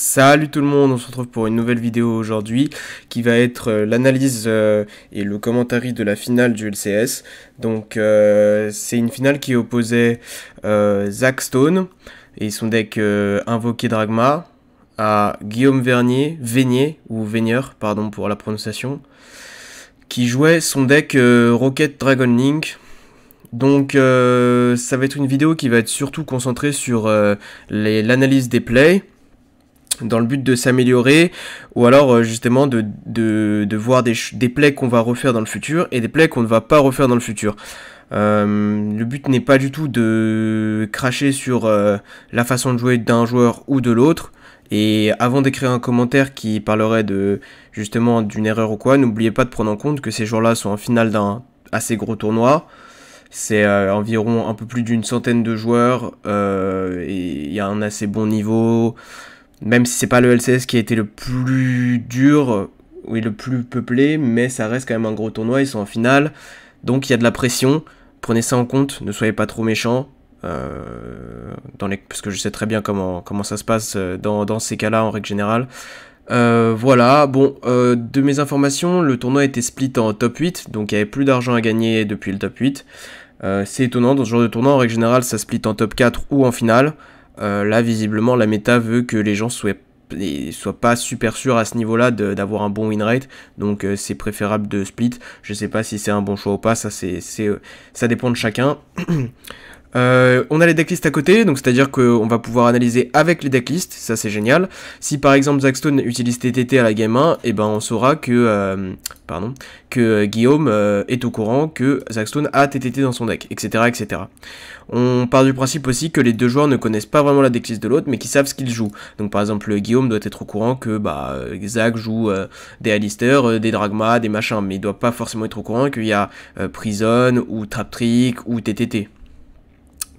Salut tout le monde, on se retrouve pour une nouvelle vidéo aujourd'hui qui va être euh, l'analyse euh, et le commentary de la finale du LCS. Donc euh, c'est une finale qui opposait Zack Stone et son deck invoqué Dragma à Guillaume Vernier, ou Veigneur pardon pour la prononciation, qui jouait son deck Rocket Dragon Link. Donc ça va être une vidéo qui va être surtout concentrée sur l'analyse des plays dans le but de s'améliorer ou alors euh, justement de, de, voir des, des plaies qu'on va refaire dans le futur et des plays qu'on ne va pas refaire dans le futur. Euh, le but n'est pas du tout de cracher sur euh, la façon de jouer d'un joueur ou de l'autre. Et avant d'écrire un commentaire qui parlerait de justement d'une erreur ou quoi, n'oubliez pas de prendre en compte que ces joueurs-là sont en finale d'un assez gros tournoi. C'est environ un peu plus d'une centaine de joueurs. et Il y a un assez bon niveau. Même si c'est pas le LCS qui a été le plus dur euh, oui, le plus peuplé, mais ça reste quand même un gros tournoi, ils sont en finale, donc il y a de la pression, prenez ça en compte, ne soyez pas trop méchants, euh, dans les... parce que je sais très bien comment, comment ça se passe euh, dans, ces cas-là en règle générale. voilà, bon, de mes informations, le tournoi était split en top 8, donc il n'y avait plus d'argent à gagner depuis le top 8. c'est étonnant, dans ce genre de tournoi, en règle générale, ça split en top 4 ou en finale. Euh, là, visiblement, la méta veut que les gens soient soient pas super sûrs à ce niveau-là d'avoir un bon win rate, donc euh, c'est préférable de split. Je sais pas si c'est un bon choix ou pas, ça c'est euh, ça dépend de chacun. Euh, on a les decklists à côté, donc c'est-à-dire qu'on va pouvoir analyser avec les decklists, ça c'est génial. Si par exemple Zackstone utilise TTT à la game 1, et eh ben on saura que, euh, pardon, que euh, Guillaume euh, est au courant que Stone a TTT dans son deck, etc., etc. On part du principe aussi que les deux joueurs ne connaissent pas vraiment la decklist de l'autre, mais qu'ils savent ce qu'ils jouent. Donc par exemple Guillaume doit être au courant que bah, Zack joue des Alistair, des Dragma, des machins, mais il doit pas forcément être au courant qu'il y a Prison ou Trap Trick ou TTT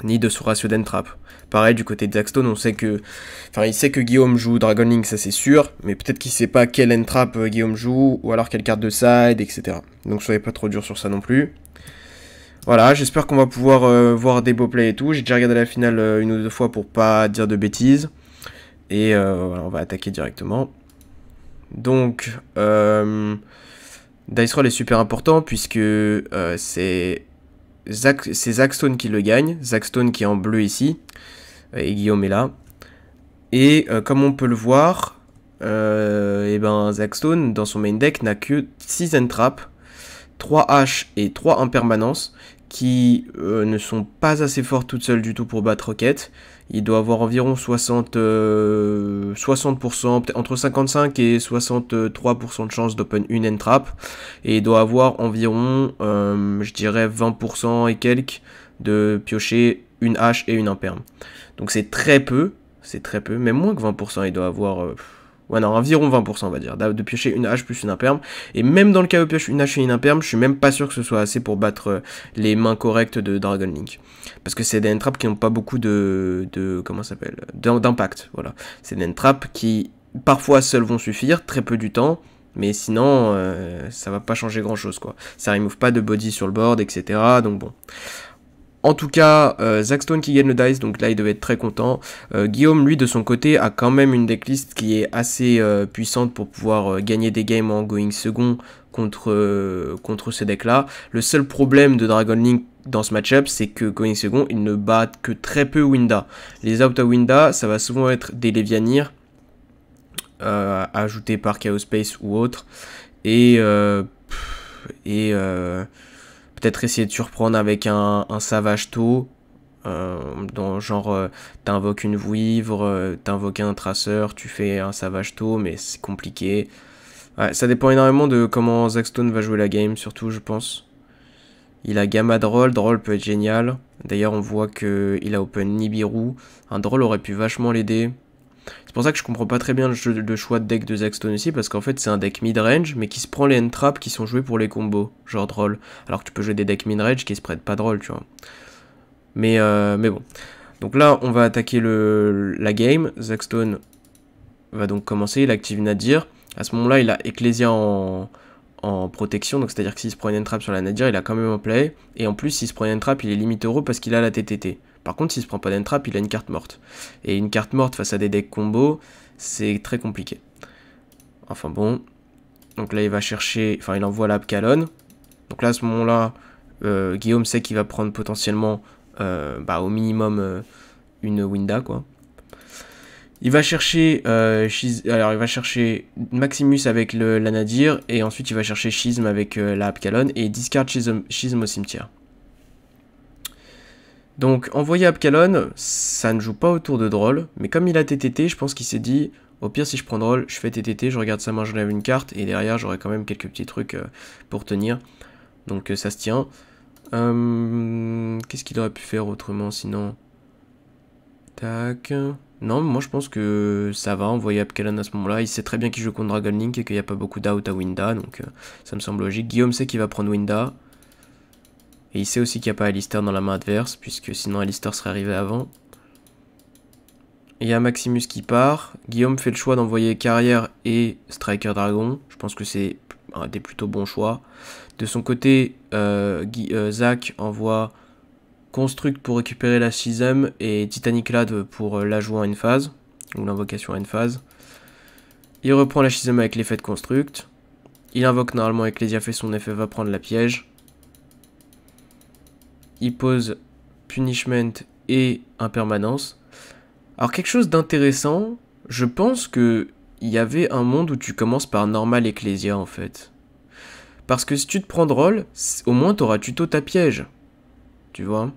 ni de sous ratio d'entrap. Pareil, du côté de Zaxton, on sait que. Enfin, il sait que Guillaume joue Dragon Link, ça c'est sûr, mais peut-être qu'il sait pas quelle entrap euh, Guillaume joue, ou alors quelle carte de side, etc. Donc soyez pas trop dur sur ça non plus. Voilà, j'espère qu'on va pouvoir euh, voir des beaux plays et tout. J'ai déjà regardé la finale euh, une ou deux fois pour pas dire de bêtises. Et voilà, on va attaquer directement. Donc, Dice Roll est super important puisque c'est c'est Zach Stone qui le gagne. Zach Stone qui est en bleu ici. Et Guillaume est là. Et euh, comme on peut le voir, euh, eh ben Zach Stone dans son main deck n'a que 6 entraps, 3 haches et 3 impermanences qui euh, ne sont pas assez fortes toutes seules du tout pour battre Rocket il doit avoir environ 60, 60% euh, entre 55 et 63% de chance d'open une end Et il doit avoir environ, euh, je dirais, 20% et quelques de piocher une hache et une imperme. Donc c'est très peu, c'est très peu, mais moins que 20%, il doit avoir... Euh, ouais non, environ 20% on va dire, de piocher une hache plus une imperme. Et même dans le cas où pioche une hache et une imperme, je suis même pas sûr que ce soit assez pour battre euh, les mains correctes de Dragon Link. Parce que c'est des entrappes qui n'ont pas beaucoup de, de comment s'appelle, d'impact, voilà. C'est des entrappes qui parfois seules vont suffire, très peu du temps, mais sinon, euh, ça va pas changer grand chose, quoi. Ça remove pas de body sur le board, etc. Donc bon. En tout cas, euh, Stone qui gagne le dice, donc là il devait être très content. Euh, Guillaume, lui, de son côté, a quand même une decklist qui est assez euh, puissante pour pouvoir euh, gagner des games en going second contre, contre ce deck-là. Le seul problème de Dragon Link dans ce match-up, c'est que going second, il ne bat que très peu Winda. Les out à Winda, ça va souvent être des Levianir, ajoutés par Chaos Space ou autre, et... et Peut-être essayer de surprendre avec un, savage tôt. Euh, genre, euh, t'invoques une vouivre, euh, t'invoques un traceur, tu fais un savage tôt, mais c'est compliqué. Ouais, ça dépend énormément de comment Zackstone va jouer la game, surtout, je pense. Il a Gamma Droll, Droll peut être génial. D'ailleurs, on voit qu'il a Open Nibiru. Un Droll aurait pu vachement l'aider. C'est pour ça que je comprends pas très bien le, choix de deck de Zaxton aussi, parce qu'en fait c'est un deck mid-range, mais qui se prend les end-traps qui sont joués pour les combos, genre drôle. Alors que tu peux jouer des decks mid-range qui se prêtent pas drôle, tu vois. Mais, euh, mais bon. Donc là, on va attaquer le, la game. Zaxton va donc commencer, il active Nadir. À ce moment-là, il a Ecclesia en, protection, donc c'est-à-dire que s'il se prend une trap sur la Nadir, il a quand même un play, et en plus s'il se prend une trap, il est limite heureux parce qu'il a la TTT. Par contre, s'il se prend pas d'entrap, il a une carte morte. Et une carte morte face à des decks combo, c'est très compliqué. Enfin bon. Donc là, il va chercher... Enfin, il envoie la Donc là, à ce moment-là, euh, Guillaume sait qu'il va prendre potentiellement, euh, bah, au minimum, euh, une Winda, quoi. Il va chercher, alors il va chercher Maximus avec le, la Nadir et ensuite il va chercher Schism avec la et il discard au cimetière. Donc envoyer Abcalon, ça ne joue pas autour de Droll, mais comme il a TTT, je pense qu'il s'est dit, au pire si je prends Droll, je fais TTT, je regarde sa main, j'enlève une carte, et derrière j'aurai quand même quelques petits trucs euh, pour tenir. Donc euh, ça se tient. Hum, qu'est-ce qu'il aurait pu faire autrement sinon Tac. Non, moi je pense que ça va, envoyer Abcalon à ce moment-là. Il sait très bien qu'il joue contre Dragon Link et qu'il n'y a pas beaucoup d'out à Winda, donc euh, ça me semble logique. Guillaume sait qu'il va prendre Winda. Et il sait aussi qu'il n'y a pas Alistair dans la main adverse, puisque sinon Alistair serait arrivé avant. Il y a Maximus qui part. Guillaume fait le choix d'envoyer Carrière et Striker Dragon. Je pense que c'est un des plutôt bons choix. De son côté, euh, euh, Zach envoie Construct pour récupérer la sixième et Titanic Lad pour euh, la jouer en phase ou l'invocation en phase. Il reprend la Schism avec l'effet de Construct. Il invoque normalement avec les son effet va prendre la piège il pose punishment et impermanence. Alors quelque chose d'intéressant, je pense que il y avait un monde où tu commences par normal ecclésia en fait. Parce que si tu te prends drôle, au moins t'auras tuto ta piège. Tu vois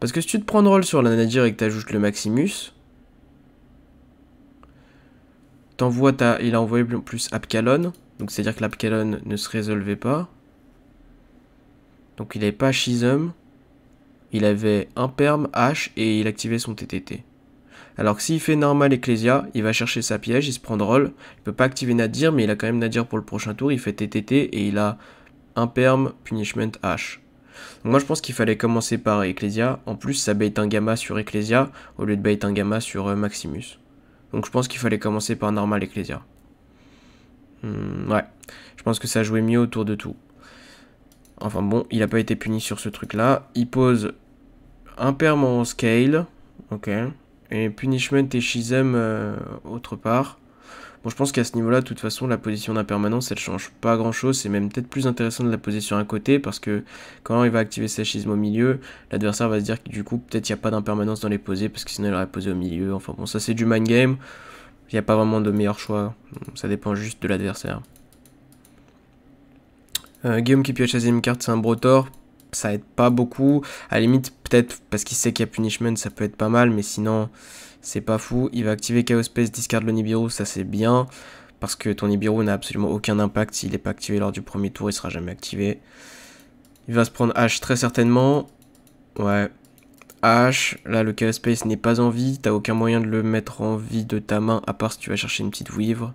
Parce que si tu te prends drôle sur la nadir et que t'ajoutes le Maximus, t'envoies ta... il a envoyé plus Apcalon. donc c'est-à-dire que l'Apcalon ne se résolvait pas. Donc il n'avait pas Shizum, il avait un perm, H et il activait son TTT. Alors que s'il fait normal Ecclesia, il va chercher sa piège, il se prend drôle, il peut pas activer Nadir, mais il a quand même Nadir pour le prochain tour, il fait TTT et il a un Punishment, H. Donc moi je pense qu'il fallait commencer par Ecclesia, en plus ça bait un gamma sur Ecclesia au lieu de bait un gamma sur euh, Maximus. Donc je pense qu'il fallait commencer par normal Ecclesia. Hmm, ouais, je pense que ça jouait mieux autour de tout. Enfin bon, il n'a pas été puni sur ce truc-là. Il pose impairment en scale. Ok. Et punishment et schism euh, autre part. Bon, je pense qu'à ce niveau-là, de toute façon, la position d'impermanence, elle change pas grand-chose. C'est même peut-être plus intéressant de la poser sur un côté, parce que quand il va activer ses schismes au milieu, l'adversaire va se dire que du coup, peut-être il n'y a pas d'impermanence dans les poser parce que sinon il aurait posé au milieu. Enfin bon, ça c'est du mind game. Il n'y a pas vraiment de meilleur choix. Ça dépend juste de l'adversaire. Euh, Guillaume qui pioche deuxième carte, c'est un Brotor. Ça aide pas beaucoup. À la limite, peut-être parce qu'il sait qu'il y a Punishment, ça peut être pas mal, mais sinon, c'est pas fou. Il va activer Chaos Space, discard le Nibiru, ça c'est bien. Parce que ton Nibiru n'a absolument aucun impact. S'il n'est pas activé lors du premier tour, il sera jamais activé. Il va se prendre H très certainement. Ouais. H, là le Chaos Space n'est pas en vie, t'as aucun moyen de le mettre en vie de ta main à part si tu vas chercher une petite wivre.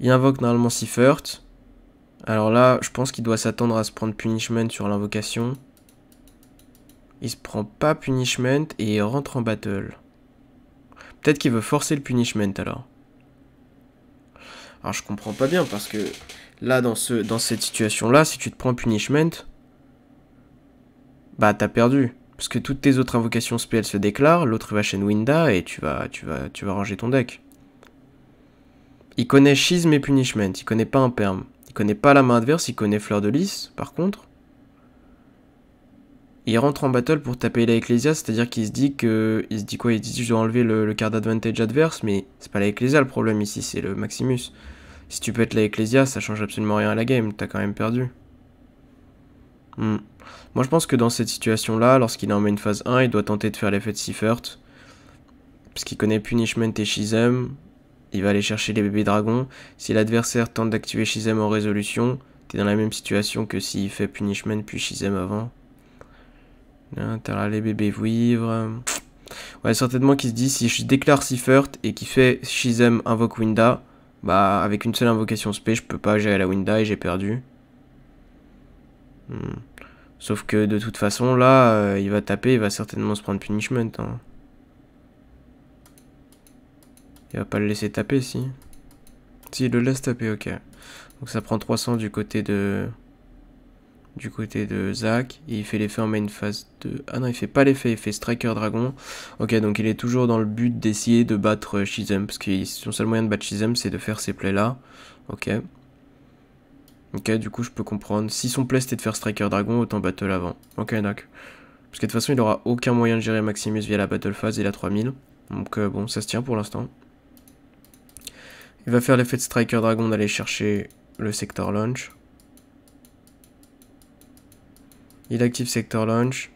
Il invoque normalement Seafert. Alors là, je pense qu'il doit s'attendre à se prendre punishment sur l'invocation. Il se prend pas punishment et il rentre en battle. Peut-être qu'il veut forcer le punishment alors. Alors je comprends pas bien parce que là dans, ce, dans cette situation là, si tu te prends punishment, bah t'as perdu. Parce que toutes tes autres invocations SPL se déclarent, l'autre va chaîne Winda et tu vas, tu, vas, tu vas ranger ton deck. Il connaît schisme et punishment, il connaît pas un perm. Il connaît pas la main adverse, il connaît Fleur de Lys, par contre. Il rentre en battle pour taper la Ecclesia, c'est-à-dire qu'il se dit que. Il se dit quoi Il se dit je dois enlever le, card advantage adverse, mais c'est pas la Ecclesia le problème ici, c'est le Maximus. Si tu pètes la Ecclesia, ça change absolument rien à la game, t'as quand même perdu. Hmm. Moi je pense que dans cette situation-là, lorsqu'il est en une phase 1, il doit tenter de faire l'effet de Seafert. Parce qu'il connaît Punishment et Shizem il va aller chercher les bébés dragons. Si l'adversaire tente d'activer Shizem en résolution, t'es dans la même situation que s'il fait Punishment puis Shizem avant. Hein, t'as les bébés vivre. Ouais, certainement qu'il se dit si je déclare Seafert et qu'il fait Shizem invoque Winda, bah avec une seule invocation spé, je peux pas gérer la Winda et j'ai perdu. Hmm. Sauf que de toute façon, là, euh, il va taper, il va certainement se prendre punishment. Hein. Il va pas le laisser taper, si Si, il le laisse taper, ok. Donc ça prend 300 du côté de... Du côté de Zach. Et il fait l'effet en main phase de... Ah non, il fait pas l'effet, il fait Striker Dragon. Ok, donc il est toujours dans le but d'essayer de battre euh, Shizem. Parce que son seul moyen de battre Shizem, c'est de faire ces plays-là. Ok. Ok, du coup, je peux comprendre. Si son play, c'était de faire Striker Dragon, autant battle avant. Ok, d'accord. Parce que de toute façon, il aura aucun moyen de gérer Maximus via la battle phase, il a 3000. Donc euh, bon, ça se tient pour l'instant. Il va faire l'effet de Striker Dragon d'aller chercher le secteur launch. Il active secteur launch.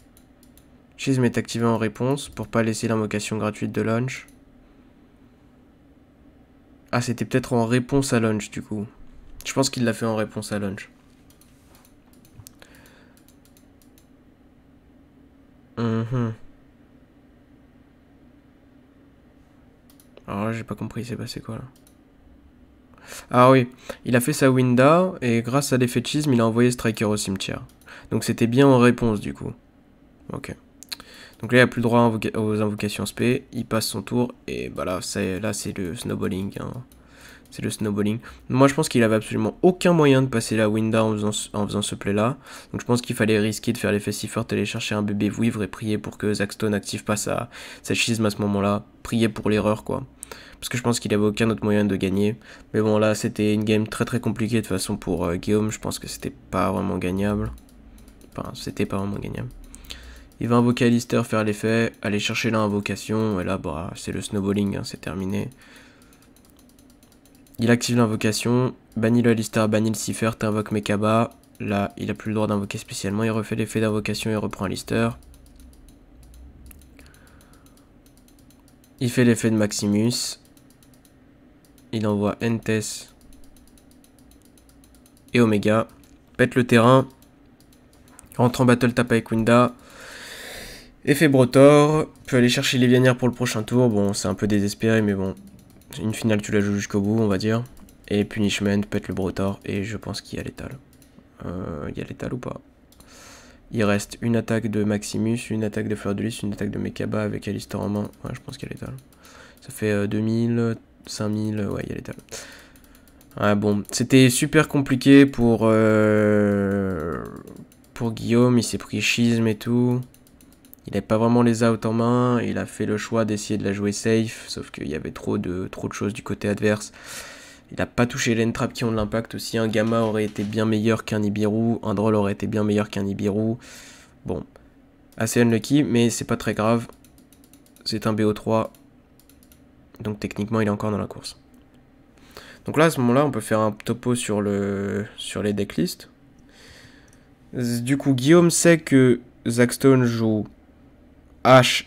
Chisme est activé en réponse pour pas laisser l'invocation gratuite de launch. Ah, c'était peut-être en réponse à launch du coup. Je pense qu'il l'a fait en réponse à launch. Mhm. Alors là, j'ai pas compris, il s'est passé quoi là ah oui, il a fait sa Winda, et grâce à l'effet chisme, il a envoyé Striker au cimetière. Donc c'était bien en réponse, du coup. Ok. Donc là, il n'a plus le droit aux invocations SP, il passe son tour, et voilà, bah là, c'est le snowballing. Hein c'est le snowballing. Moi, je pense qu'il avait absolument aucun moyen de passer la winda en faisant, en faisant ce play-là. Donc, je pense qu'il fallait risquer de faire l'effet fort aller chercher un bébé vouivre et prier pour que Zaxton n'active pas sa, sa schisme à ce moment-là. Prier pour l'erreur, quoi. Parce que je pense qu'il avait aucun autre moyen de gagner. Mais bon, là, c'était une game très très compliquée de toute façon pour euh, Guillaume. Je pense que c'était pas vraiment gagnable. Enfin, c'était pas vraiment gagnable. Il va invoquer Alistair, faire l'effet, aller chercher l'invocation, et là, bah, c'est le snowballing, hein, c'est terminé. Il active l'invocation, bannit le lister, bannit le Cipher, t'invoques Mekaba. Là, il a plus le droit d'invoquer spécialement, il refait l'effet d'invocation et reprend Alistar. Il fait l'effet de Maximus. Il envoie Entes et Omega. Pète le terrain. Rentre en battle tape avec et Effet Brotor. Peut aller chercher les vianières pour le prochain tour. Bon, c'est un peu désespéré, mais bon, une finale, tu la joues jusqu'au bout, on va dire. Et Punishment pète le Brotor, et je pense qu'il y a l'étale. Euh, il y a l'étale ou pas Il reste une attaque de Maximus, une attaque de Fleur de Lys, une attaque de Mekaba avec Alistar en main. Ouais, je pense qu'il y a l'étale. Ça fait 2000, euh, 5000, ouais, il y a l'étale. Ah bon, c'était super compliqué pour, euh, pour Guillaume, il s'est pris schisme et tout pas vraiment les outs en main, il a fait le choix d'essayer de la jouer safe, sauf qu'il y avait trop de, trop de choses du côté adverse. Il n'a pas touché les trap qui ont de l'impact aussi. Un Gamma aurait été bien meilleur qu'un ibiru un drôle aurait été bien meilleur qu'un ibiru Bon, assez unlucky, mais c'est pas très grave. C'est un BO3, donc techniquement il est encore dans la course. Donc là, à ce moment-là, on peut faire un topo sur, le, sur les decklists. Du coup, Guillaume sait que Zaxton joue H,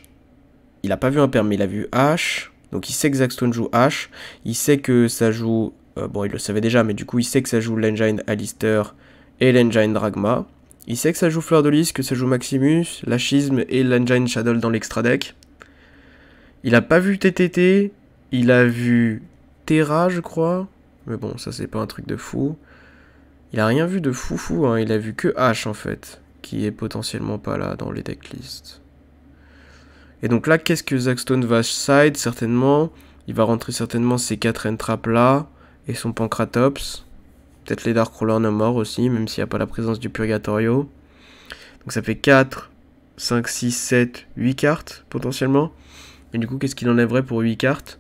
il a pas vu un permis il a vu H. Donc il sait que Zaxton joue H. Il sait que ça joue... Euh, bon, il le savait déjà, mais du coup, il sait que ça joue l'engine Alistair et l'engine Dragma. Il sait que ça joue Fleur de Lys, que ça joue Maximus, la Schisme et l'engine Shadow dans l'extra deck. Il a pas vu TTT, il a vu Terra, je crois. Mais bon, ça c'est pas un truc de fou. Il a rien vu de fou fou, hein. il a vu que H en fait, qui est potentiellement pas là dans les decklists. Et donc là, qu'est-ce que Stone va side certainement Il va rentrer certainement ses 4 entraps là et son Pancratops. Peut-être les Dark no mort aussi, même s'il n'y a pas la présence du Purgatorio. Donc ça fait 4, 5, 6, 7, 8 cartes potentiellement. Et du coup, qu'est-ce qu'il enlèverait pour 8 cartes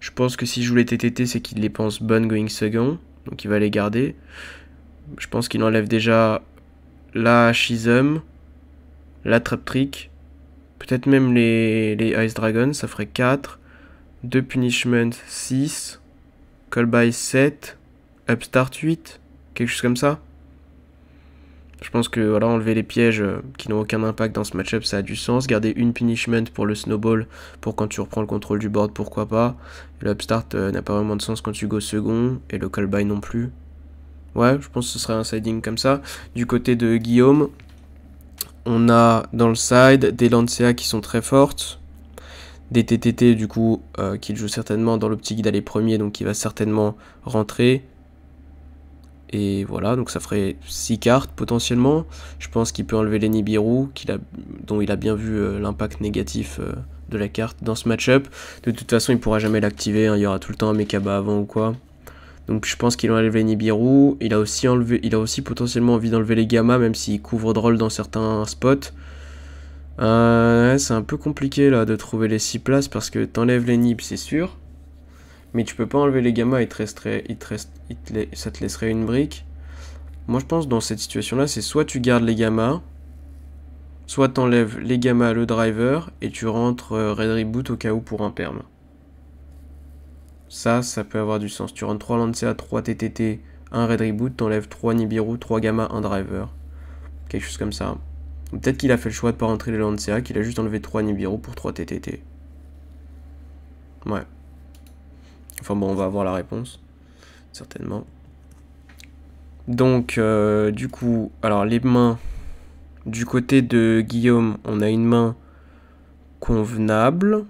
Je pense que si je voulais TTT, c'est qu'il les pense Bonne going second. Donc il va les garder. Je pense qu'il enlève déjà la Shizum, la Trap Peut-être même les, Ice Dragons, ça ferait 4. 2 Punishment, 6. Call-by, 7. Upstart, 8. Quelque chose comme ça. Je pense que voilà, enlever les pièges euh, qui n'ont aucun impact dans ce match-up, ça a du sens. Garder une punishment pour le snowball, pour quand tu reprends le contrôle du board, pourquoi pas. L'Upstart euh, n'a pas vraiment de sens quand tu go second, et le call-by non plus. Ouais, je pense que ce serait un siding comme ça. Du côté de Guillaume, on a dans le side des lancea qui sont très fortes, des TTT du coup qui euh, qu'il joue certainement dans l'optique d'aller premier, donc il va certainement rentrer. Et voilà, donc ça ferait 6 cartes potentiellement. Je pense qu'il peut enlever les Nibiru a, dont il a bien vu euh, l'impact négatif euh, de la carte dans ce match-up. De toute façon, il pourra jamais l'activer, hein. il y aura tout le temps un Mekaba avant ou quoi. Donc je pense qu'il enlève les Nibiru. Il a aussi, enlevé, il a aussi potentiellement envie d'enlever les gammas, même s'il couvre drôle dans certains spots. Euh, c'est un peu compliqué là de trouver les 6 places parce que t'enlèves les nibs, c'est sûr. Mais tu peux pas enlever les gammas, et ça te laisserait une brique. Moi je pense dans cette situation là, c'est soit tu gardes les gammas, soit t'enlèves les gammas, le driver, et tu rentres euh, Red Reboot au cas où pour un perm. Ça, ça peut avoir du sens. Tu rentres 3 Lancia, 3 TTT, 1 Red Reboot, t'enlèves 3 Nibiru, 3 Gamma, 1 Driver. Quelque chose comme ça. Peut-être qu'il a fait le choix de ne pas rentrer les Lancia, qu'il a juste enlevé 3 Nibiru pour 3 TTT. Ouais. Enfin bon, on va avoir la réponse. Certainement. Donc, euh, du coup, alors les mains. Du côté de Guillaume, on a une main convenable.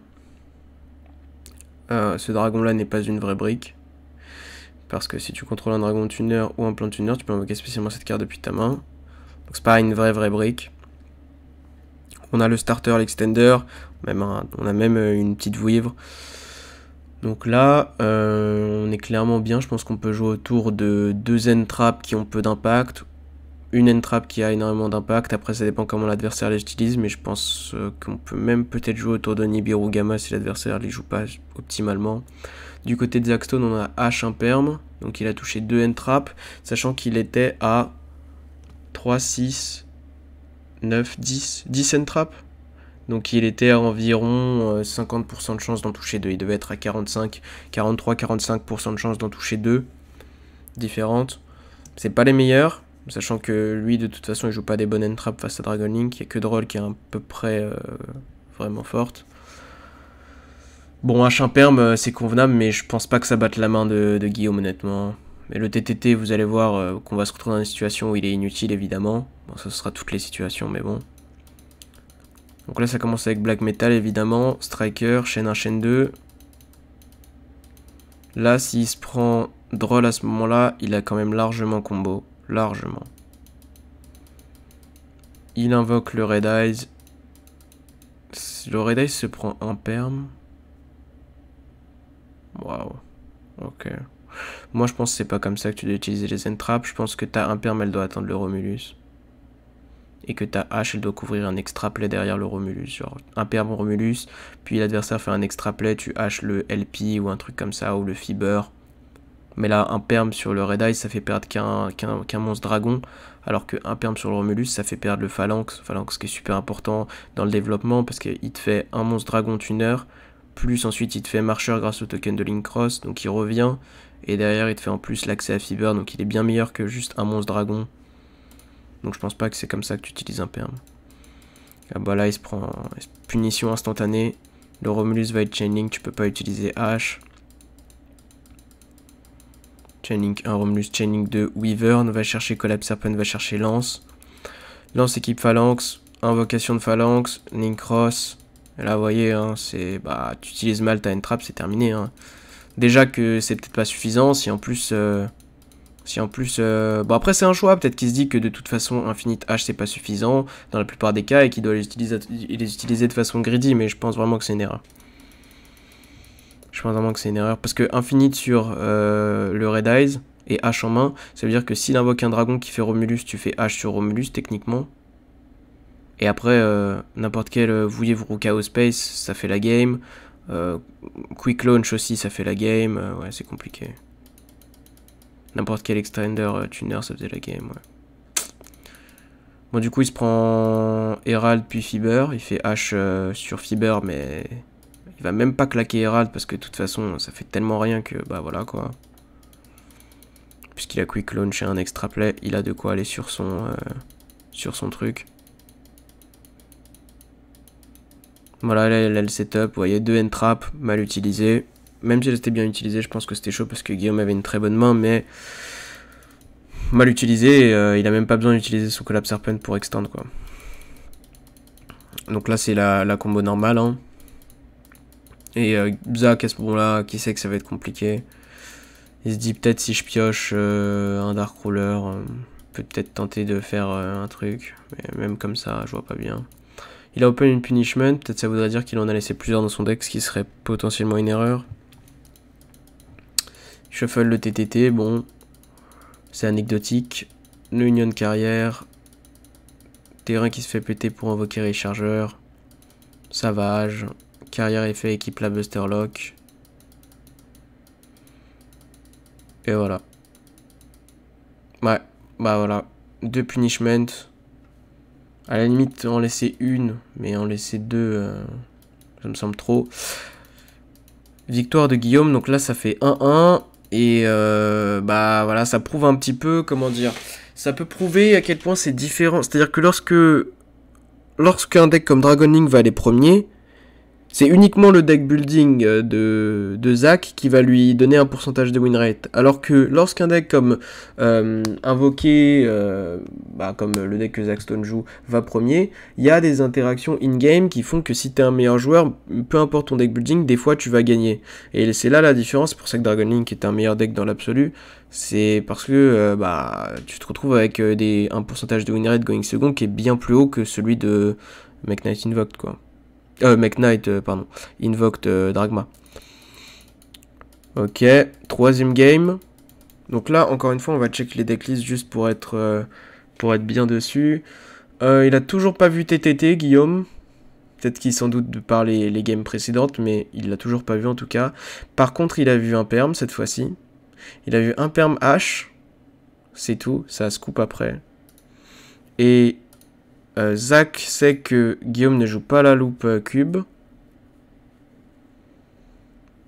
Euh, ce dragon-là n'est pas une vraie brique. Parce que si tu contrôles un dragon tuner ou un plan tuner, tu peux invoquer spécialement cette carte depuis ta main. Donc c'est pas une vraie vraie brique. On a le starter, l'extender, on a même euh, une petite vouivre. Donc là, euh, on est clairement bien. Je pense qu'on peut jouer autour de deux end traps qui ont peu d'impact une Entrap qui a énormément d'impact. Après, ça dépend comment l'adversaire les utilise, mais je pense euh, qu'on peut même peut-être jouer autour de Nibiru Gamma si l'adversaire les joue pas optimalement. Du côté de Zaxton, on a H imperme, donc il a touché 2 N sachant qu'il était à 3, 6, 9, 10, 10 N trap. Donc il était à environ 50% euh, de chance d'en toucher 2. Il devait être à 45, 43, 45% de chance d'en toucher 2 différentes. C'est pas les meilleurs, Sachant que lui, de toute façon, il joue pas des bonnes entraps face à Link. Il n'y a que Droll qui est à peu près euh, vraiment forte. Bon, un chimperme, euh, c'est convenable, mais je pense pas que ça batte la main de, Guillaume, honnêtement. Mais le TTT, vous allez voir euh, qu'on va se retrouver dans des situations où il est inutile, évidemment. Bon, ce sera toutes les situations, mais bon. Donc là, ça commence avec Black Metal, évidemment. Striker, chaîne 1, chaîne 2. Là, s'il se prend Droll à ce moment-là, il a quand même largement combo largement. Il invoque le Red Eyes. Le Red Eyes se prend un perm. Waouh. Ok. Moi, je pense que c'est pas comme ça que tu dois utiliser les entrappes. Je pense que un perm elle doit attendre le Romulus. Et que ta hache, elle doit couvrir un extra play derrière le Romulus. Genre, perm Romulus, puis l'adversaire fait un extra play tu haches le LP ou un truc comme ça, ou le Fiber. Mais là, un perm sur le Red Eye, ça fait perdre qu'un monstre dragon, alors qu'un perm sur le Romulus, ça fait perdre le Phalanx. Phalanx qui est super important dans le développement, parce qu'il te fait un monstre dragon tuner, plus ensuite il te fait marcheur grâce au token de Link Cross, donc il revient, et derrière il te fait en plus l'accès à Fiber, donc il est bien meilleur que juste un monstre dragon. Donc je pense pas que c'est comme ça que tu utilises un perm. Ah bah là il se prend punition instantanée, le Romulus va être Link, tu peux pas utiliser H. Chaining 1, Romulus, Chaining 2, On va chercher Collapse Serpent, va chercher Lance. Lance équipe Phalanx, invocation de Phalanx, Link là, vous voyez, hein, c'est bah, tu utilises mal, ta une c'est terminé. Hein. Déjà que c'est peut-être pas suffisant, si en plus. Euh, si en plus. Euh, bon, après, c'est un choix, peut-être qu'il se dit que de toute façon, Infinite H, c'est pas suffisant dans la plupart des cas et qu'il doit les utiliser, les utiliser de façon greedy, mais je pense vraiment que c'est une erreur. Je pense vraiment que c'est une erreur. Parce que Infinite sur euh, le Red Eyes et H en main, ça veut dire que s'il invoque un dragon qui fait Romulus, tu fais H sur Romulus techniquement. Et après, euh, n'importe quel vouillez euh, vous Chaos Space, ça fait la game. quick Launch aussi, ça fait la game. ouais, c'est compliqué. N'importe quel Extender Tuner, ça faisait la game, ouais. Bon, du coup, il se prend Herald puis Fiber. Il fait H sur Fiber, mais il va même pas claquer Herald parce que de toute façon, ça fait tellement rien que, bah voilà quoi. Puisqu'il a quick launch et un extra play, il a de quoi aller sur son, euh, sur son truc. Voilà, là, a le setup, vous voyez, deux end trap mal utilisé. Même si elle était bien utilisée, je pense que c'était chaud parce que Guillaume avait une très bonne main, mais mal utilisé, euh, il a même pas besoin d'utiliser son Collapse serpent pour extendre quoi. Donc là c'est la, la, combo normale. Hein. Et euh, Zach, à ce moment-là, qui sait que ça va être compliqué. Il se dit peut-être si je pioche euh, un Dark Ruler, euh, peut-être tenter de faire un truc. Mais même comme ça, je vois pas bien. Il a open une punishment, peut-être ça voudrait dire qu'il en a laissé plusieurs dans son deck, ce qui serait potentiellement une erreur. Shuffle le TTT, bon, c'est anecdotique. Le union carrière, terrain qui se fait péter pour invoquer les chargeurs, savage, Carrière effet équipe la Busterlock. Et voilà. Ouais, bah voilà. Deux punishments. À la limite, en laisser une, mais en laisser deux, euh, ça me semble trop. Victoire de Guillaume, donc là ça fait 1-1. Et euh, bah voilà, ça prouve un petit peu, comment dire, ça peut prouver à quel point c'est différent. C'est-à-dire que lorsque lorsqu'un deck comme Dragon Link va aller premier, c'est uniquement le deck building euh, de, de Zach qui va lui donner un pourcentage de win rate. Alors que lorsqu'un deck comme euh, invoqué, euh, bah comme le deck que Zach Stone joue, va premier, il y a des interactions in-game qui font que si tu es un meilleur joueur, peu importe ton deck building, des fois tu vas gagner. Et c'est là la différence, pour ça que Dragon Link est un meilleur deck dans l'absolu, c'est parce que bah, tu te retrouves avec des, un pourcentage de win rate going second qui est bien plus haut que celui de McKnight Invoked quoi. Euh, McKnight, euh, pardon. Invoked euh, Dragma. Ok, troisième game. Donc là, encore une fois, on va check les decklists juste pour être, euh, pour être bien dessus. il a toujours pas vu TTT, Guillaume. Peut-être qu'il s'en doute de par les, les, games précédentes, mais il l'a toujours pas vu en tout cas. Par contre, il a vu un perm cette fois-ci. Il a vu un perm H. C'est tout, ça se coupe après. Et Zac euh, Zach sait que Guillaume ne joue pas la loupe euh, cube.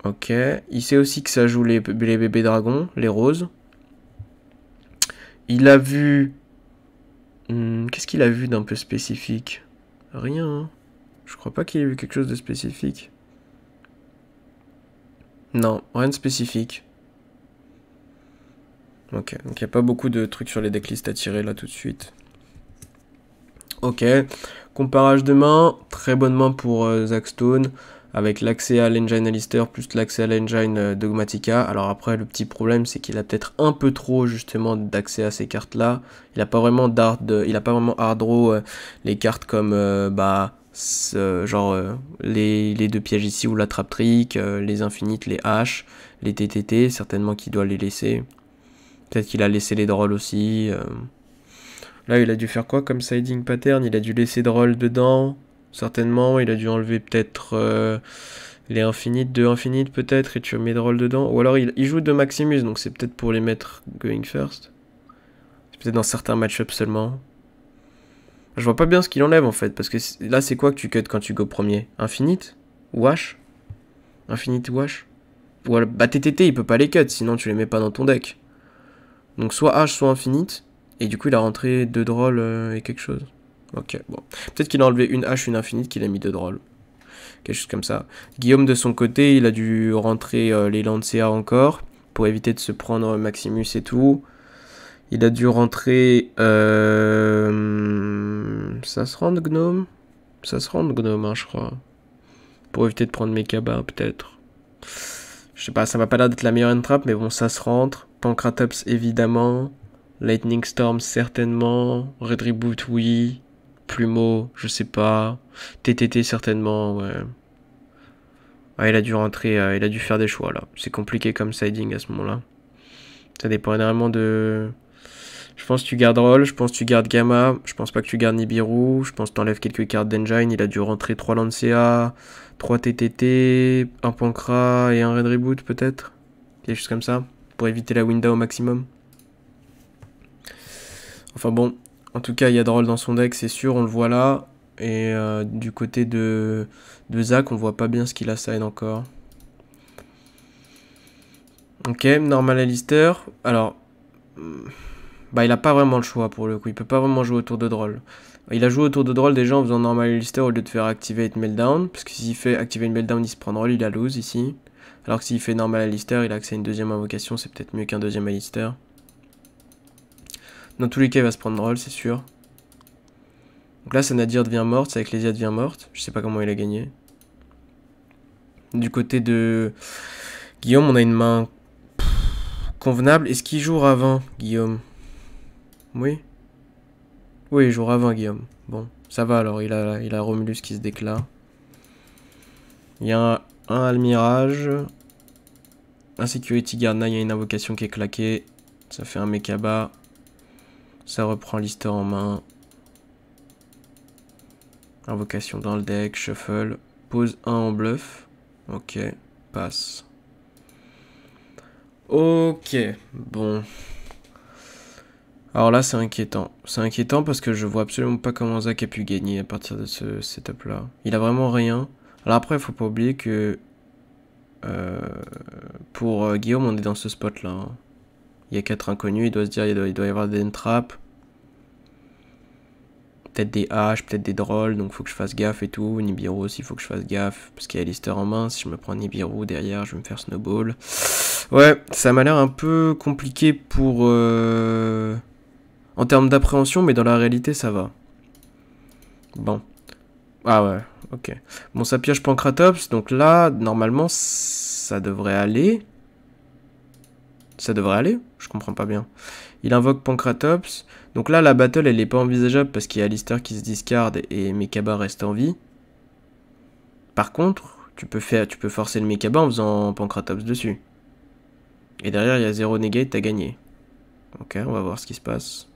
Ok. Il sait aussi que ça joue les, bébés dragons, les roses. Il a vu... Hmm, qu'est-ce qu'il a vu d'un peu spécifique Rien. Hein. Je crois pas qu'il ait vu quelque chose de spécifique. Non, rien de spécifique. Ok, donc il n'y a pas beaucoup de trucs sur les decklists à tirer là tout de suite. Ok. Comparage de main, très bonne main pour euh, Zack Stone, avec l'accès à l'engine Alistair plus l'accès à l'engine euh, Dogmatica. Alors après, le petit problème, c'est qu'il a peut-être un peu trop justement d'accès à ces cartes-là. Il n'a pas vraiment d'art, euh, il a pas vraiment hard draw les cartes comme bah genre les, deux pièges ici ou la Trap trick, les infinites, les H, les TTT, certainement qu'il doit les laisser. Peut-être qu'il a laissé les drolls aussi. Là, il a dû faire quoi comme siding pattern Il a dû laisser Droll dedans, certainement. Il a dû enlever peut-être euh, les infinites de infinites, peut-être, et tu mets Droll dedans. Ou alors, il, joue de Maximus, donc c'est peut-être pour les mettre going first. C'est peut-être dans certains match-ups seulement. Je vois pas bien ce qu'il enlève en fait, parce que là, c'est quoi que tu cut quand tu go premier Infinite Wash Infinite Wash Ou bah, TTT, il peut pas les cut, sinon tu les mets pas dans ton deck. Donc, soit H, soit Infinite. Et du coup, il a rentré deux drôles euh, et quelque chose. Ok, bon. Peut-être qu'il a enlevé une hache, une infinite, qu'il a mis deux drôles. Quelque chose comme ça. Guillaume, de son côté, il a dû rentrer euh, les Lancea encore, pour éviter de se prendre Maximus et tout. Il a dû rentrer... Euh, ça se rend Gnome Ça se rend Gnome, hein, je crois. Pour éviter de prendre mes peut-être. Je sais pas, ça va pas l'air d'être la meilleure entrap, mais bon, ça se rentre. Pancratops, évidemment. Lightning Storm certainement, Red Reboot, oui, Plumeau, je sais pas, TTT certainement, ouais. Ah, il a dû rentrer, euh, il a dû faire des choix là. C'est compliqué comme siding à ce moment-là. Ça dépend énormément de. Je pense que tu gardes Roll, je pense que tu gardes Gamma, je pense pas que tu gardes Nibiru, je pense que enlèves quelques cartes d'Engine, il a dû rentrer 3 Lancea, 3 TTT, un Pancra et un Red Reboot peut-être. Des juste comme ça, pour éviter la window au maximum. Enfin bon, en tout cas, il y a Droll dans son deck, c'est sûr, on le voit là. Et euh, du côté de, de Zach, on voit pas bien ce qu'il a side encore. Ok, normal Alistair. Alors, hmm, bah il a pas vraiment le choix pour le coup. Il peut pas vraiment jouer autour de drôle. Il a joué autour de drôle déjà en faisant normal Alistair au lieu de faire activate meltdown. Parce que s'il fait activate meltdown, il se prend drôle, il a lose ici. Alors que s'il fait normal Alistair, il a accès à une deuxième invocation, c'est peut-être mieux qu'un deuxième Alistair. Dans tous les cas, il va se prendre rôle, c'est sûr. Donc là, sa Nadir devient morte, sa Ecclesia devient morte. Je sais pas comment il a gagné. Du côté de Guillaume, on a une main convenable. Est-ce qu'il joue avant, Guillaume Oui Oui, il joue avant, Guillaume. Bon, ça va alors, il a, il a Romulus qui se déclare. Il y a un, Almirage. Un Security Guard, il y a une invocation qui est claquée. Ça fait un Mechaba. Ça reprend l'histoire en main. Invocation dans le deck, shuffle. Pose 1 en bluff. Ok, passe. Ok, bon. Alors là, c'est inquiétant. C'est inquiétant parce que je vois absolument pas comment Zach a pu gagner à partir de ce setup-là. Il a vraiment rien. Alors après, il faut pas oublier que euh, pour euh, Guillaume, on est dans ce spot-là. Hein. Il y a 4 inconnus, il doit se dire il doit, y avoir des trappes peut-être des haches, peut-être des drôles, donc faut que je fasse gaffe et tout. Nibiru aussi, faut que je fasse gaffe, parce qu'il y a Lister en main. Si je me prends Nibiru derrière, je vais me faire snowball. Ouais, ça m'a l'air un peu compliqué pour. Euh, en termes d'appréhension, mais dans la réalité, ça va. Bon. Ah ouais, ok. Bon, ça pioche Pancratops, donc là, normalement, ça devrait aller. Ça devrait aller Je comprends pas bien. Il invoque Pancratops. Donc là, la battle, elle n'est pas envisageable parce qu'il y a Alistair qui se discarde et Mekaba reste en vie. Par contre, tu peux, faire, tu peux forcer le Mekaba en faisant Pancratops dessus. Et derrière, il y a 0 negate, t'as gagné. Ok, on va voir ce qui se passe.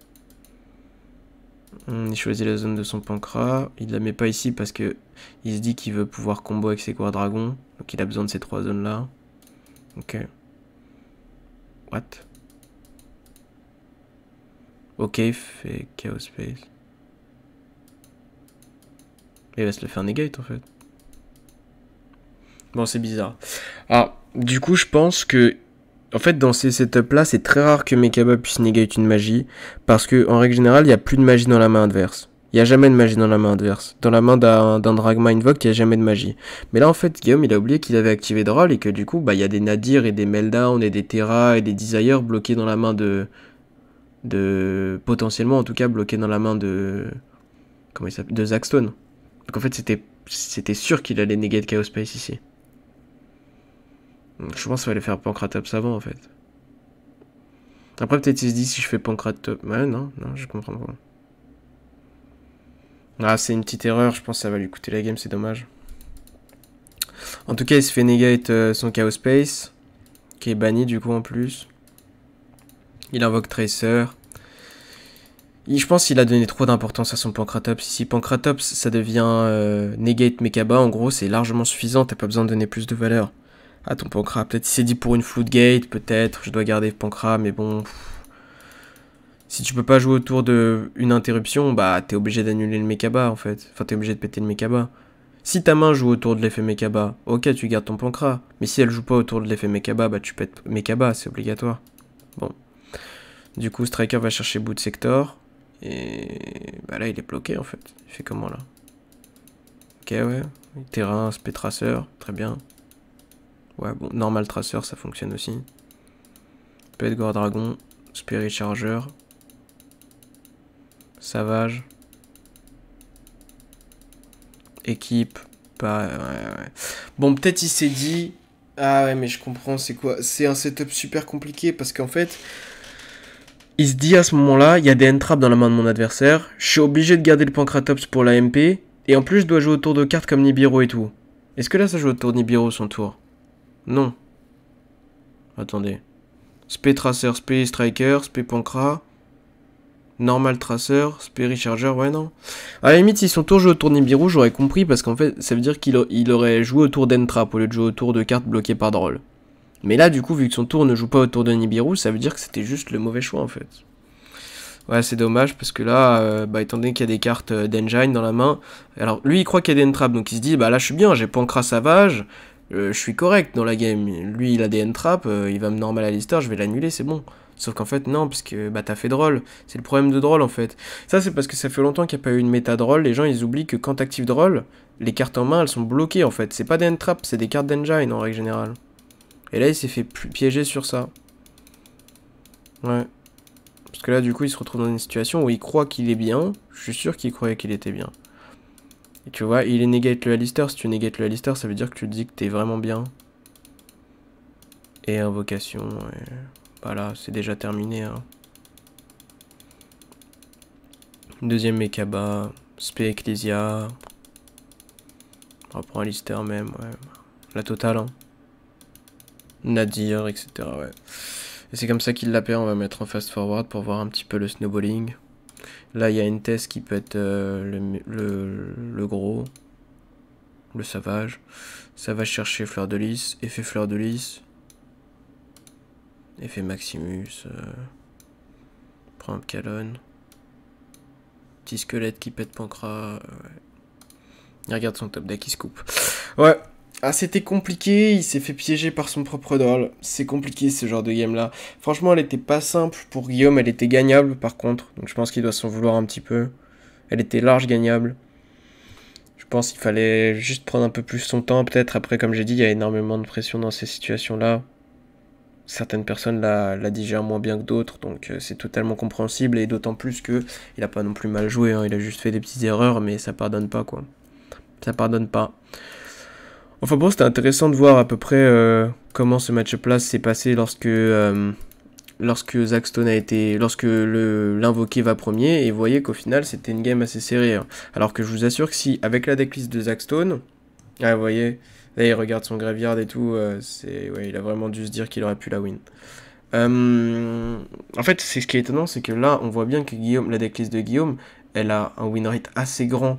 Il choisit la zone de son pancras. Il la met pas ici parce que il se dit qu'il veut pouvoir combo avec ses dragons. Donc il a besoin de ces trois zones là. Ok. What Ok, fait Chaos Space. Il va se le faire négate, en fait. Bon, c'est bizarre. Alors, ah, du coup, je pense que. En fait, dans ces setups là, c'est très rare que Mekaba puisse negate une magie. Parce que, en règle générale, il n'y a plus de magie dans la main adverse. Il n'y a jamais de magie dans la main adverse. Dans la main d'un Dragma Invoke, il n'y a jamais de magie. Mais là, en fait, Guillaume, il a oublié qu'il avait activé Droll et que du coup, bah, il y a des Nadir et des Meldown et des Terra et des Desire bloqués dans la main de, de potentiellement en tout cas bloqué dans la main de comment il s'appelle de Zach Stone. Donc en fait c'était c'était sûr qu'il allait négater Chaos Space ici. je pense qu'il allait faire Pancratops avant en fait. Après peut-être il se dit si je fais Pancratops, ouais non non je comprends pas. Ah c'est une petite erreur, je pense que ça va lui coûter la game, c'est dommage. En tout cas il se fait négate euh, son Chaos Space qui est banni du coup en plus. Il invoque Tracer. je pense qu'il a donné trop d'importance à son Pancratops. Si Pancratops, ça devient euh, Negate Mekaba, en gros, c'est largement suffisant. T'as pas besoin de donner plus de valeur à ton Pancra. Peut-être c'est dit pour une Floodgate, peut-être. Je dois garder Pancra, mais bon. Si tu peux pas jouer autour d'une interruption, bah t'es obligé d'annuler le Mekaba en fait. Enfin, t'es obligé de péter le Mekaba. Si ta main joue autour de l'effet Mekaba, ok, tu gardes ton Pancra. Mais si elle joue pas autour de l'effet Mekaba, bah tu pètes Mekaba, c'est obligatoire. Bon. Du coup, Striker va chercher bout de sector. Et bah là, il est bloqué en fait. Il fait comment là Ok, ouais. Terrain, SP traceur, très bien. Ouais, bon, normal traceur, ça fonctionne aussi. Pedgore Dragon, Spirit Charger, Savage, Équipe, pas. ouais, ouais. Bon, peut-être il s'est dit. Ah ouais, mais je comprends, c'est quoi C'est un setup super compliqué parce qu'en fait, il se dit à ce moment-là, il y a des Entraps dans la main de mon adversaire, je suis obligé de garder le pancratops pour la MP, et en plus je dois jouer autour de cartes comme Nibiru et tout. Est-ce que là ça joue autour de Nibiru son tour Non. Attendez. Spé Tracer, Spé Striker, Spé Pancra. Normal Tracer, Spé Recharger, ouais non. À la limite, si son tour joue autour de Nibiru, j'aurais compris parce qu'en fait, ça veut dire qu'il aurait joué autour d'Entrap au lieu de jouer autour de cartes bloquées par drôle. Mais là, du coup, vu que son tour ne joue pas autour de Nibiru, ça veut dire que c'était juste le mauvais choix en fait. Ouais, c'est dommage parce que là, euh, bah, étant donné qu'il y a des cartes euh, d'Engine dans la main, alors lui il croit qu'il y a des N-traps, donc il se dit bah là je suis bien, j'ai Pancras Savage, euh, je suis correct dans la game. Lui il a des N-traps, il va me normal à l'histoire, je vais l'annuler, c'est bon. Sauf qu'en fait, non, parce que bah, t'as fait drôle. C'est le problème de drôle en fait. Ça, c'est parce que ça fait longtemps qu'il n'y a pas eu une méta drôle. Les gens ils oublient que quand t'actives drôle, les cartes en main elles sont bloquées en fait. C'est pas des N-traps, c'est des cartes d'Engine en règle générale. Et là, il s'est fait piéger sur ça. Ouais. Parce que là, du coup, il se retrouve dans une situation où il croit qu'il est bien. Je suis sûr qu'il croyait qu'il était bien. Et tu vois, il est négate le Alistair. Si tu negates le Alistair, ça veut dire que tu te dis que t'es vraiment bien. Et invocation, Voilà, bah c'est déjà terminé. Hein. Deuxième Mekaba, Spé Ecclesia. On reprend Alistair même, La totale, hein. Nadir, etc. Ouais. Et c'est comme ça qu'il l'a l'appelle, on va mettre en fast forward pour voir un petit peu le snowballing. Là, il y a une qui peut être euh, le, gros, le savage. Ça va chercher fleur de lys, effet fleur de lys, effet Maximus, euh, Prends un calonne. Petit squelette qui pète Pancra. Euh, il regarde son top deck, il se coupe. Ouais, ah, c'était compliqué, il s'est fait piéger par son propre doll. C'est compliqué ce genre de game là. Franchement, elle était pas simple pour Guillaume, elle était gagnable par contre. Donc je pense qu'il doit s'en vouloir un petit peu. Elle était large gagnable. Je pense qu'il fallait juste prendre un peu plus son temps peut-être. Après, comme j'ai dit, il y a énormément de pression dans ces situations là. Certaines personnes la, la digèrent moins bien que d'autres, donc euh, c'est totalement compréhensible. Et d'autant plus que il a pas non plus mal joué, hein. il a juste fait des petites erreurs, mais ça pardonne pas quoi. Ça pardonne pas. Enfin bon, c'était intéressant de voir à peu près euh, comment ce match-up-là s'est passé lorsque, euh, lorsque a été, lorsque l'invoqué va premier, et vous voyez qu'au final, c'était une game assez serrée. Hein. Alors que je vous assure que si, avec la decklist de Stone, ah, vous voyez, là, il regarde son graveyard et tout, euh, c'est, il a vraiment dû se dire qu'il aurait pu la win. en fait, c'est ce qui est étonnant, c'est que là, on voit bien que Guillaume, la decklist de Guillaume, elle a un win rate assez grand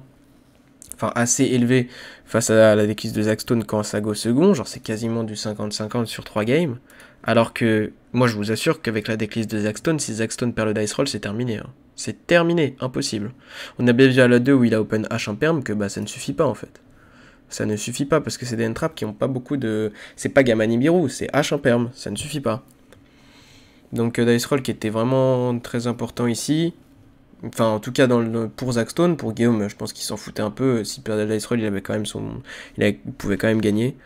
enfin assez élevé face à la déclisse de Zaxton quand ça go second, genre c'est quasiment du 50-50 sur 3 games. Alors que moi je vous assure qu'avec la déclisse de Zaxton, si Zaxton perd le dice roll, c'est terminé. Hein. C'est terminé, impossible. On a bien vu à la 2 où il a open H en perm que bah ça ne suffit pas en fait. Ça ne suffit pas parce que c'est des entraps qui n'ont pas beaucoup de. C'est pas Gamani c'est H en perm, ça ne suffit pas. Donc euh, Dice Roll qui était vraiment très important ici. Enfin, en tout cas, pour Zach Stone, pour Guillaume, je pense qu'il s'en foutait un peu. Si perdait Roll, il avait quand même son, il, pouvait quand même gagner.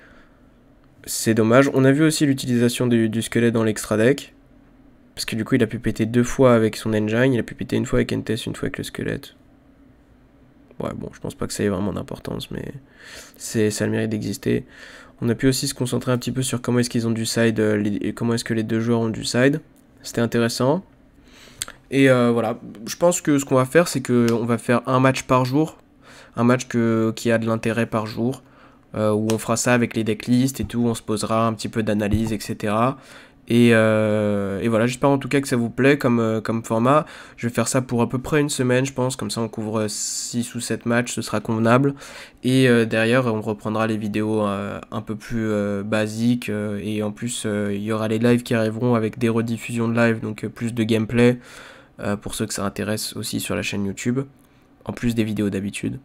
C'est dommage. On a vu aussi l'utilisation du, squelette dans l'extra deck. Parce que du coup, il a pu péter deux fois avec son engine. Il a pu péter une fois avec Entes, une fois avec le squelette. Ouais, bon, je pense pas que ça ait vraiment d'importance, mais ça a le mérite d'exister. On a pu aussi se concentrer un petit peu sur comment est-ce qu'ils ont du side, euh, comment est-ce que les deux joueurs ont du side. C'était intéressant. Et euh, voilà, je pense que ce qu'on va faire, c'est qu'on va faire un match par jour, un match qui a de l'intérêt par jour, euh, où on fera ça avec les decklists et tout, on se posera un petit peu d'analyse, etc. Euh, et, voilà, j'espère en tout cas que ça vous plaît euh, comme, format. Je vais faire ça pour à peu près une semaine, je pense. Comme ça, on couvre 6 ou 7 matchs, ce sera convenable. Et euh, derrière, on reprendra les vidéos un peu plus basiques. et en plus, il y aura les lives qui arriveront avec des rediffusions de live, donc plus de gameplay pour ceux que ça intéresse aussi sur la chaîne YouTube. En plus des vidéos d'habitude.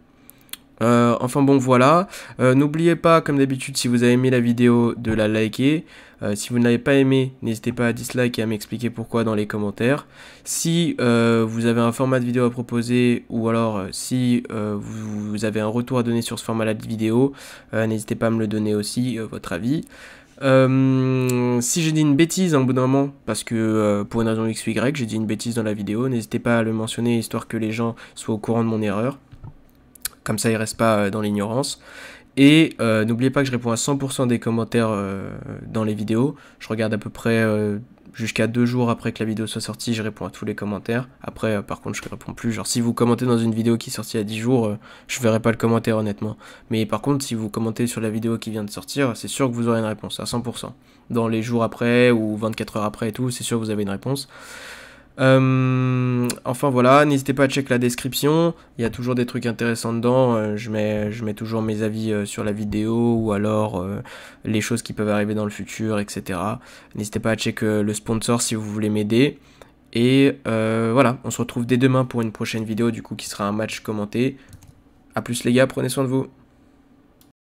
Euh, enfin bon voilà, euh, n'oubliez pas comme d'habitude si vous avez aimé la vidéo de la liker, euh, si vous ne l'avez pas aimé n'hésitez pas à dislike et à m'expliquer pourquoi dans les commentaires, si vous avez un format de vidéo à proposer ou alors si vous, avez un retour à donner sur ce format là de vidéo, n'hésitez pas à me le donner aussi, votre avis. si j'ai dit une bêtise en hein, bout d'un moment, parce que pour une raison X ou Y, j'ai dit une bêtise dans la vidéo, n'hésitez pas à le mentionner histoire que les gens soient au courant de mon erreur. Comme ça, il reste pas euh, dans l'ignorance. Et euh, n'oubliez pas que je réponds à 100% des commentaires euh, dans les vidéos. Je regarde à peu près jusqu'à deux jours après que la vidéo soit sortie, je réponds à tous les commentaires. Après, par contre, je ne réponds plus. Genre, si vous commentez dans une vidéo qui est sortie il y 10 jours, je ne verrai pas le commentaire honnêtement. Mais par contre, si vous commentez sur la vidéo qui vient de sortir, c'est sûr que vous aurez une réponse à 100%. Dans les jours après ou 24 heures après et tout, c'est sûr que vous avez une réponse. Euh, enfin voilà, n'hésitez pas à checker la description, il y a toujours des trucs intéressants dedans, euh, je, mets, je mets toujours mes avis euh, sur la vidéo ou alors les choses qui peuvent arriver dans le futur, etc. N'hésitez pas à checker le sponsor si vous voulez m'aider. Et voilà, on se retrouve dès demain pour une prochaine vidéo du coup qui sera un match commenté. A plus les gars, prenez soin de vous.